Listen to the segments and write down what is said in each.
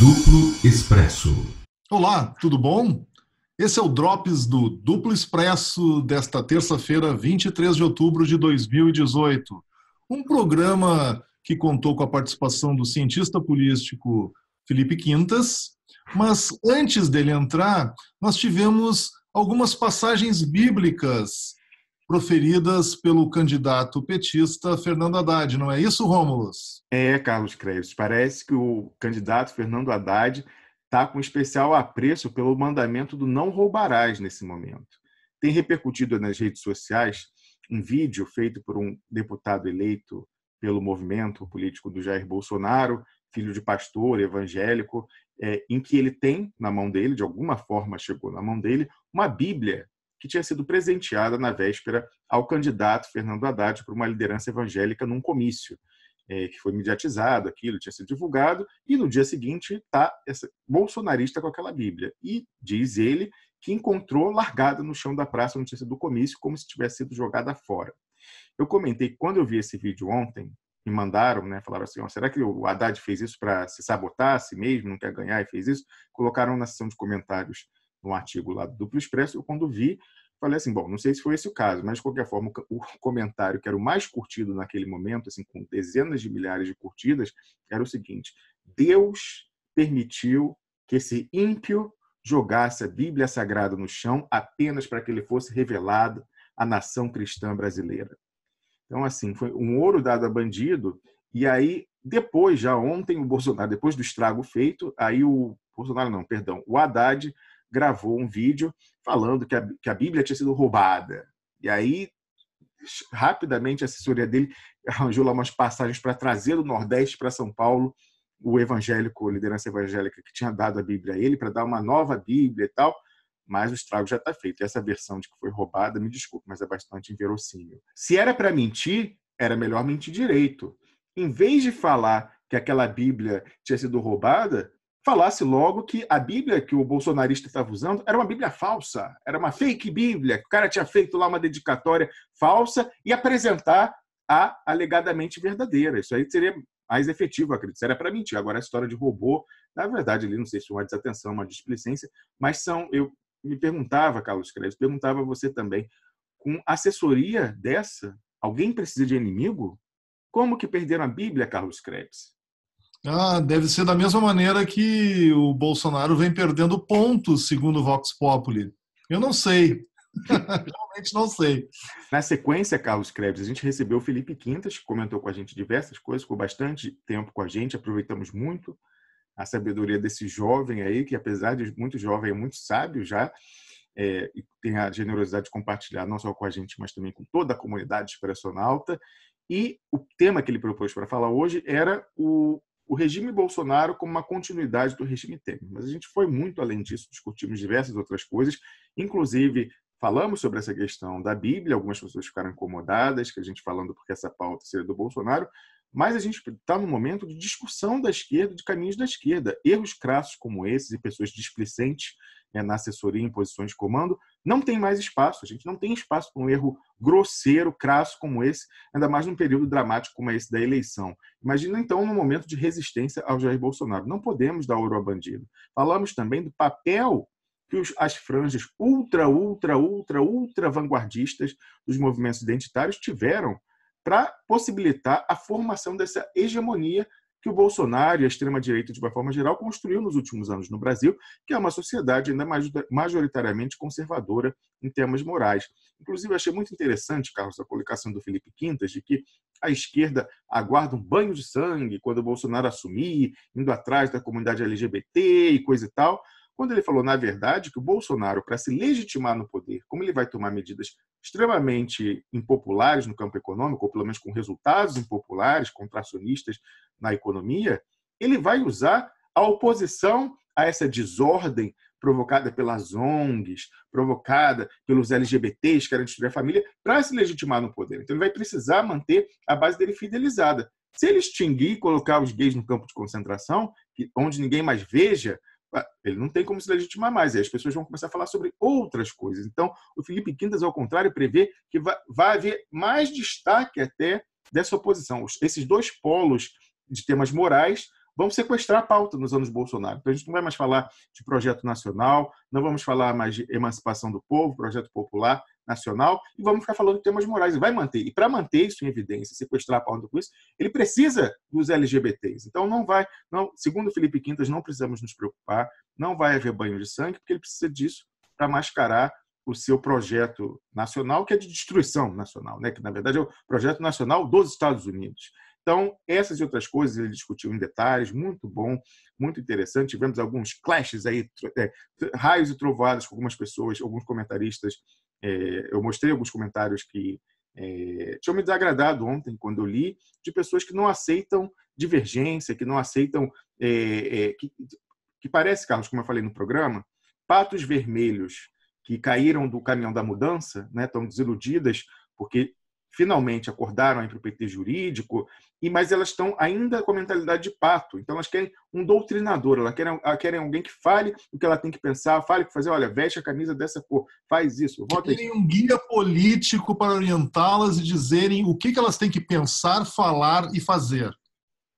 Duplo Expresso. Olá, tudo bom? Esse é o Drops do Duplo Expresso desta terça-feira, 23 de outubro de 2018. Um programa que contou com a participação do cientista político Felipe Quintas, mas antes dele entrar, nós tivemos algumas passagens bíblicas proferidas pelo candidato petista Fernando Haddad, não é isso, Rômulus? É, Carlos Creves. Parece que o candidato Fernando Haddad está com especial apreço pelo mandamento do não roubarás nesse momento. Tem repercutido nas redes sociais um vídeo feito por um deputado eleito pelo movimento político do Jair Bolsonaro, filho de pastor evangélico, é, em que ele tem na mão dele, de alguma forma chegou na mão dele, uma Bíblia que tinha sido presenteada na véspera ao candidato Fernando Haddad por uma liderança evangélica num comício, é, que foi mediatizado, aquilo tinha sido divulgado, e no dia seguinte está esse bolsonarista com aquela Bíblia. E diz ele que encontrou largada no chão da praça onde tinha sido o comício, como se tivesse sido jogada fora. Eu comentei que quando eu vi esse vídeo ontem, me mandaram, né, falaram assim, oh, será que o Haddad fez isso para se sabotar a si mesmo, não quer ganhar e fez isso? Colocaram na seção de comentários, num artigo lá do Duplo Expresso, eu quando vi, falei assim, bom, não sei se foi esse o caso, mas de qualquer forma, o comentário que era o mais curtido naquele momento, assim, com dezenas de milhares de curtidas, era o seguinte: Deus permitiu que esse ímpio jogasse a Bíblia Sagrada no chão apenas para que ele fosse revelado à nação cristã brasileira. Então, assim, foi um ouro dado a bandido, e aí, depois, já ontem, o Bolsonaro, depois do estrago feito, aí o Bolsonaro não, perdão, o Haddad gravou um vídeo falando que a, que a Bíblia tinha sido roubada. E aí, rapidamente, a assessoria dele arranjou lá umas passagens para trazer do Nordeste para São Paulo o evangélico, a liderança evangélica que tinha dado a Bíblia a ele, para dar uma nova Bíblia e tal, mas o estrago já está feito. Essa versão de que foi roubada, me desculpe, mas é bastante inverossímil. Se era para mentir, era melhor mentir direito. Em vez de falar que aquela Bíblia tinha sido roubada, falasse logo que a Bíblia que o bolsonarista estava usando era uma Bíblia falsa, era uma fake Bíblia, o cara tinha feito lá uma dedicatória falsa e apresentar a alegadamente verdadeira. Isso aí seria mais efetivo, acredito. Era para mentir. Agora, a história de robô, na verdade, ali não sei se uma desatenção, uma displicência, mas são. Eu me perguntava, Carlos Creves, perguntava você também, com assessoria dessa, alguém precisa de inimigo? Como que perderam a Bíblia, Carlos Krebs? Ah, deve ser da mesma maneira que o Bolsonaro vem perdendo pontos, segundo o Vox Populi. Eu não sei. Realmente não sei. Na sequência, Carlos Krebs, a gente recebeu o Felipe Quintas, que comentou com a gente diversas coisas, ficou bastante tempo com a gente, aproveitamos muito a sabedoria desse jovem aí, que apesar de muito jovem, é muito sábio já, é, e tem a generosidade de compartilhar não só com a gente, mas também com toda a comunidade expressionalta. E o tema que ele propôs para falar hoje era o o regime Bolsonaro como uma continuidade do regime Temer. Mas a gente foi muito além disso, discutimos diversas outras coisas, inclusive falamos sobre essa questão da Bíblia, algumas pessoas ficaram incomodadas que a gente falando porque essa pauta seria do Bolsonaro, mas a gente está num momento de discussão da esquerda, de caminhos da esquerda. Erros crassos como esses e pessoas displicentes né, na assessoria em posições de comando não tem mais espaço. A gente não tem espaço para um erro grosseiro, crasso como esse, ainda mais num período dramático como é esse da eleição. Imagina então no momento de resistência ao Jair Bolsonaro. Não podemos dar ouro a bandido. Falamos também do papel que os, as franjas ultra, ultra, ultra, ultra vanguardistas dos movimentos identitários tiveram para possibilitar a formação dessa hegemonia que o Bolsonaro e a extrema-direita, de uma forma geral, construiu nos últimos anos no Brasil, que é uma sociedade ainda majoritariamente conservadora em termos morais. Inclusive, achei muito interessante, Carlos, a colocação do Felipe Quintas, de que a esquerda aguarda um banho de sangue quando o Bolsonaro assumir, indo atrás da comunidade LGBT e coisa e tal quando ele falou, na verdade, que o Bolsonaro, para se legitimar no poder, como ele vai tomar medidas extremamente impopulares no campo econômico, ou pelo menos com resultados impopulares, contracionistas na economia, ele vai usar a oposição a essa desordem provocada pelas ONGs, provocada pelos LGBTs que querem destruir a família, para se legitimar no poder. Então ele vai precisar manter a base dele fidelizada. Se ele extinguir e colocar os gays no campo de concentração, onde ninguém mais veja, ah, ele não tem como se legitimar mais. E as pessoas vão começar a falar sobre outras coisas. Então, o Felipe Quintas, ao contrário, prevê que vai, vai haver mais destaque até dessa oposição. Esses dois polos de temas morais vão sequestrar a pauta nos anos Bolsonaro. Então, a gente não vai mais falar de projeto nacional, não vamos falar mais de emancipação do povo, projeto popular, nacional e vamos ficar falando de temas morais. E vai manter. E para manter isso em evidência, sequestrar a pauta com isso, ele precisa dos LGBTs. Então não vai, não, segundo Felipe Quintas, não precisamos nos preocupar, não vai haver banho de sangue, porque ele precisa disso para mascarar o seu projeto nacional, que é de destruição nacional, né? que na verdade é o projeto nacional dos Estados Unidos. Então, essas e outras coisas ele discutiu em detalhes, muito bom, muito interessante. Tivemos alguns clashes aí, é, raios e trovadas com algumas pessoas, alguns comentaristas é, eu mostrei alguns comentários que é, tinham me desagradado ontem quando eu li, de pessoas que não aceitam divergência, que não aceitam. É, é que, que parece, Carlos, como eu falei no programa, patos vermelhos que caíram do caminhão da mudança, né, estão desiludidas porque finalmente acordaram para o PT jurídico, e mas elas estão ainda com a mentalidade de pato. Então elas querem um doutrinador, elas querem, elas ah, querem alguém que fale o que ela tem que pensar, fale o que fazer, olha, veste a camisa dessa cor, faz isso, vota Querem um guia político para orientá-las e dizerem o que elas têm que pensar, falar e fazer.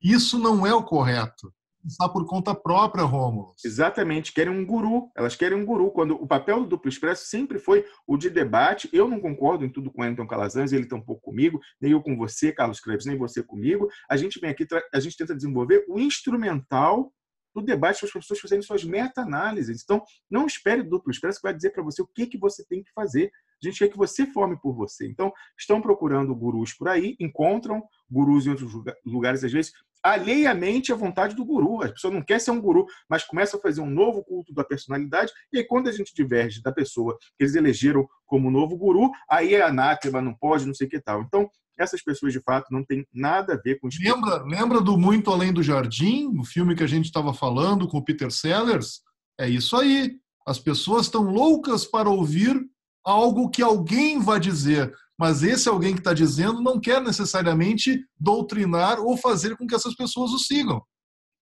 Isso não é o correto pensar por conta própria, Rômulo. Exatamente, querem um guru. Elas querem um guru. Quando o papel do Duplo Expresso sempre foi o de debate. Eu não concordo em tudo com o Anton Calazans, ele tampouco comigo, nem eu com você, Carlos Krebs, nem você comigo. A gente vem aqui, a gente tenta desenvolver o instrumental do debate para as pessoas fazerem suas meta-análises. Então, não espere o Duplo Expresso que vai dizer para você o que, que você tem que fazer. A gente quer que você forme por você. Então, estão procurando gurus por aí, encontram gurus em outros lugares, às vezes, alheiamente à vontade do guru. A pessoa não quer ser um guru, mas começa a fazer um novo culto da personalidade. E aí, quando a gente diverge da pessoa que eles elegeram como novo guru, aí é anátema, não pode, não sei o que tal. Então, essas pessoas de fato não têm nada a ver com Lembra, lembra do Muito Além do Jardim, o filme que a gente estava falando com o Peter Sellers? É isso aí. As pessoas estão loucas para ouvir algo que alguém vai dizer, mas esse alguém que está dizendo não quer necessariamente doutrinar ou fazer com que essas pessoas o sigam.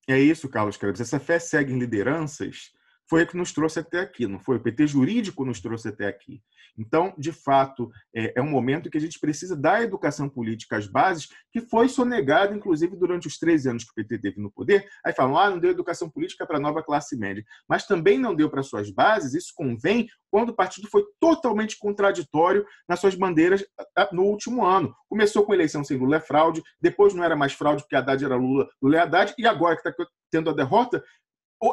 É isso, Carlos Krebs. Essa fé segue em lideranças foi o que nos trouxe até aqui, não foi? O PT jurídico nos trouxe até aqui. Então, de fato, é, é um momento que a gente precisa dar educação política as bases, que foi sonegado, inclusive, durante os 13 anos que o PT teve no poder. Aí falam, ah, não deu educação política para a nova classe média. Mas também não deu para suas bases, isso convém, quando o partido foi totalmente contraditório nas suas bandeiras no último ano. Começou com a eleição sem Lula é fraude, depois não era mais fraude porque Haddad era Lula, Lula é Haddad, e agora que está tendo a derrota,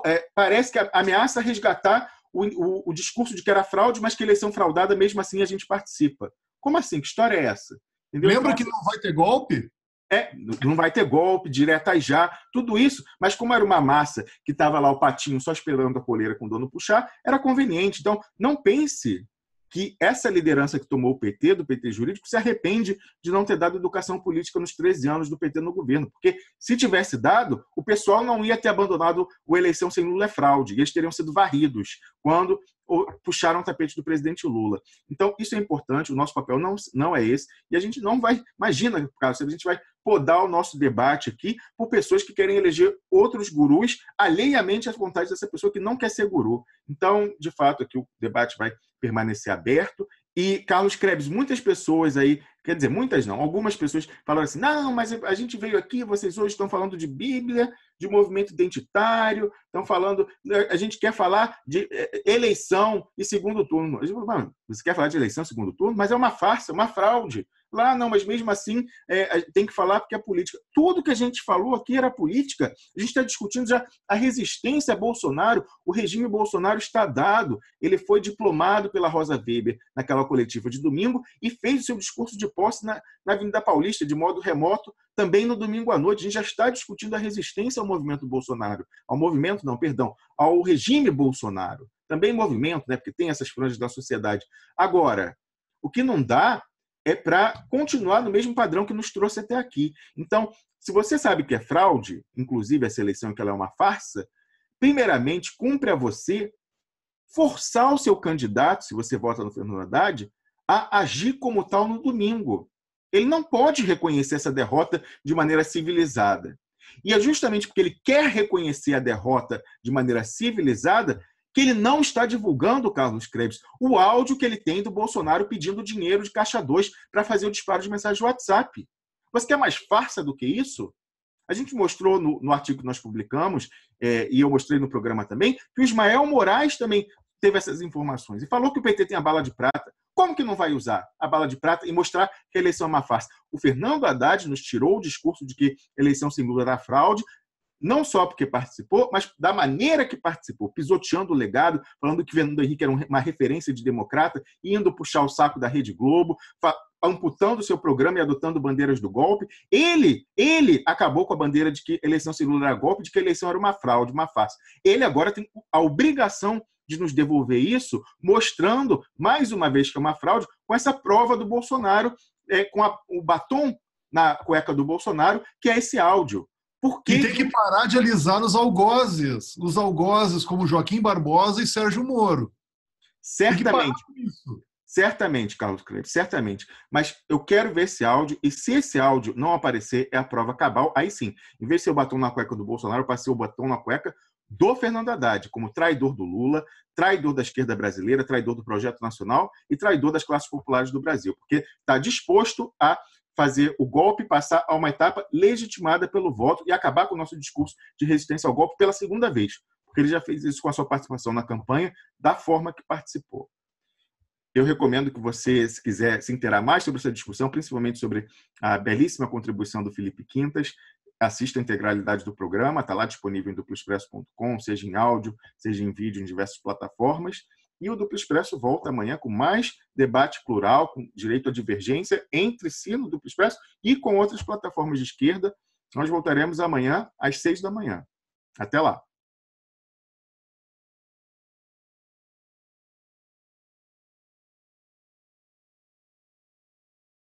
é, parece que ameaça resgatar o, o, o, discurso de que era fraude, mas que eleição fraudada, mesmo assim, a gente participa. Como assim? Que história é essa? Entendeu? Lembra então, que não vai ter golpe? É, não vai ter golpe, direta já, tudo isso. Mas como era uma massa que estava lá o patinho só esperando a coleira com o dono puxar, era conveniente. Então, não pense que essa liderança que tomou o PT, do PT jurídico, se arrepende de não ter dado educação política nos 13 anos do PT no governo. Porque se tivesse dado, o pessoal não ia ter abandonado a eleição sem Lula é fraude, eles teriam sido varridos, quando puxaram o tapete do presidente Lula. Então, isso é importante, o nosso papel não, não é esse, e a gente não vai, imagina, Carlos, a gente vai podar o nosso debate aqui por pessoas que querem eleger outros gurus alheiamente às vontades dessa pessoa que não quer ser guru. Então, de fato, aqui o debate vai permanecer aberto e Carlos Krebs, muitas pessoas aí, quer dizer, muitas não, algumas pessoas falaram assim: não, mas a gente veio aqui, vocês hoje estão falando de Bíblia, de movimento identitário, estão falando, né, a gente quer falar de eh, eh, eleição e segundo turno. Você quer falar de eleição, segundo turno? Mas é uma farsa, uma fraude lá ah, não, mas mesmo assim é, tem que falar porque é política. Tudo que a gente falou aqui era política. A gente está discutindo já a resistência a Bolsonaro. O regime Bolsonaro está dado. Ele foi diplomado pela Rosa Weber naquela coletiva de domingo e fez o seu discurso de posse na, na Avenida Paulista, de modo remoto, também no domingo à noite. A gente já está discutindo a resistência ao movimento Bolsonaro. Ao movimento, não, perdão, ao regime Bolsonaro. Também movimento, né? Porque tem essas franjas da sociedade. Agora, o que não dá é para continuar no mesmo padrão que nos trouxe até aqui. Então, se você sabe que é fraude, inclusive a seleção que ela é uma farsa, primeiramente cumpre a você forçar o seu candidato, se você vota no Fernando Haddad, a agir como tal no domingo. Ele não pode reconhecer essa derrota de maneira civilizada. E é justamente porque ele quer reconhecer a derrota de maneira civilizada que ele não está divulgando, Carlos Krebs, o áudio que ele tem do Bolsonaro pedindo dinheiro de caixa 2 para fazer o disparo de mensagem de WhatsApp. Você quer mais farsa do que isso? A gente mostrou no, no artigo que nós publicamos, é, e eu mostrei no programa também, que o Ismael Moraes também teve essas informações e falou que o PT tem a bala de prata. Como que não vai usar a bala de prata e mostrar que a eleição é uma farsa? O Fernando Haddad nos tirou o discurso de que a eleição sem dúvida era fraude, não só porque participou, mas da maneira que participou, pisoteando o legado, falando que Fernando Henrique era uma referência de democrata, indo puxar o saco da Rede Globo, amputando seu programa e adotando bandeiras do golpe. Ele, ele acabou com a bandeira de que eleição sem era golpe, de que eleição era uma fraude, uma farsa. Ele agora tem a obrigação de nos devolver isso, mostrando mais uma vez que é uma fraude, com essa prova do Bolsonaro, é, com a, o batom na cueca do Bolsonaro, que é esse áudio por que... E tem que parar de alisar os algozes. Os algozes como Joaquim Barbosa e Sérgio Moro. Certamente. Certamente, Carlos Cleber, certamente. Mas eu quero ver esse áudio, e se esse áudio não aparecer, é a prova cabal. Aí sim, em vez de ser o batom na cueca do Bolsonaro, eu passei o batom na cueca do Fernando Haddad, como traidor do Lula, traidor da esquerda brasileira, traidor do projeto nacional e traidor das classes populares do Brasil, porque está disposto a fazer o golpe passar a uma etapa legitimada pelo voto e acabar com o nosso discurso de resistência ao golpe pela segunda vez, porque ele já fez isso com a sua participação na campanha, da forma que participou. Eu recomendo que você, se quiser se inteirar mais sobre essa discussão, principalmente sobre a belíssima contribuição do Felipe Quintas, assista a integralidade do programa, está lá disponível em duploexpresso.com, seja em áudio, seja em vídeo, em diversas plataformas. E o Duplo Expresso volta amanhã com mais debate plural, com direito à divergência entre si no Duplo Expresso e com outras plataformas de esquerda. Nós voltaremos amanhã às seis da manhã. Até lá!